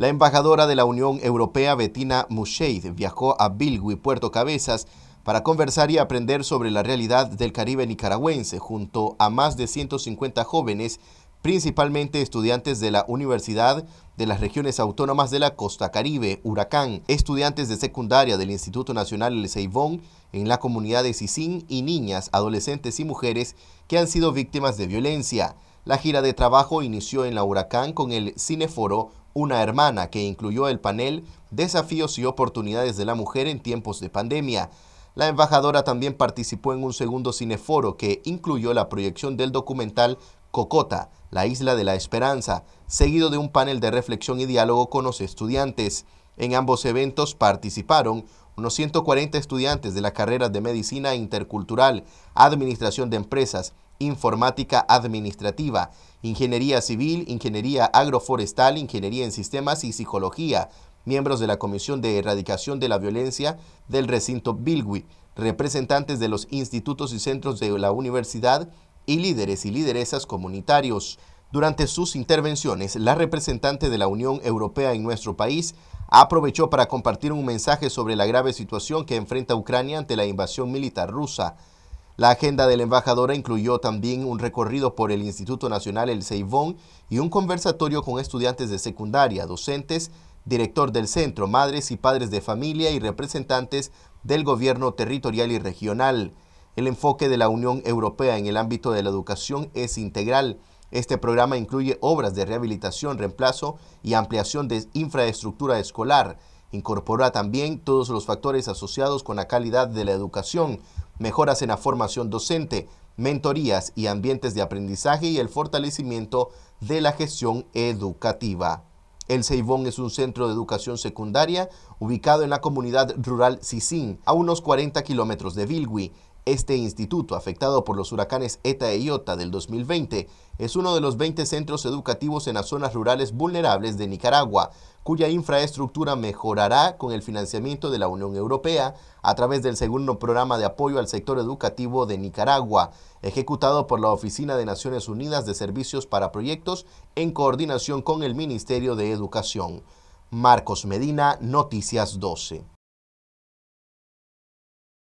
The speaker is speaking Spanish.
La embajadora de la Unión Europea, Bettina Musheid, viajó a Bilwi, Puerto Cabezas, para conversar y aprender sobre la realidad del Caribe nicaragüense junto a más de 150 jóvenes, principalmente estudiantes de la Universidad de las Regiones Autónomas de la Costa Caribe, Huracán, estudiantes de secundaria del Instituto Nacional El Ceibón en la comunidad de Sisín y niñas, adolescentes y mujeres que han sido víctimas de violencia. La gira de trabajo inició en la Huracán con el Cineforo Una Hermana, que incluyó el panel Desafíos y oportunidades de la mujer en tiempos de pandemia. La embajadora también participó en un segundo cineforo que incluyó la proyección del documental Cocota, la isla de la esperanza, seguido de un panel de reflexión y diálogo con los estudiantes. En ambos eventos participaron unos 140 estudiantes de la carrera de Medicina Intercultural, Administración de Empresas, informática administrativa, ingeniería civil, ingeniería agroforestal, ingeniería en sistemas y psicología, miembros de la Comisión de Erradicación de la Violencia del recinto Bilwi, representantes de los institutos y centros de la universidad y líderes y lideresas comunitarios. Durante sus intervenciones, la representante de la Unión Europea en nuestro país aprovechó para compartir un mensaje sobre la grave situación que enfrenta Ucrania ante la invasión militar rusa. La agenda de la embajadora incluyó también un recorrido por el Instituto Nacional El Ceibón y un conversatorio con estudiantes de secundaria, docentes, director del centro, madres y padres de familia y representantes del gobierno territorial y regional. El enfoque de la Unión Europea en el ámbito de la educación es integral. Este programa incluye obras de rehabilitación, reemplazo y ampliación de infraestructura escolar. Incorpora también todos los factores asociados con la calidad de la educación, mejoras en la formación docente, mentorías y ambientes de aprendizaje y el fortalecimiento de la gestión educativa. El Ceibón es un centro de educación secundaria ubicado en la comunidad rural Sisín, a unos 40 kilómetros de Bilwi, este instituto, afectado por los huracanes ETA e IOTA del 2020, es uno de los 20 centros educativos en las zonas rurales vulnerables de Nicaragua, cuya infraestructura mejorará con el financiamiento de la Unión Europea a través del segundo programa de apoyo al sector educativo de Nicaragua, ejecutado por la Oficina de Naciones Unidas de Servicios para Proyectos en coordinación con el Ministerio de Educación. Marcos Medina, Noticias 12.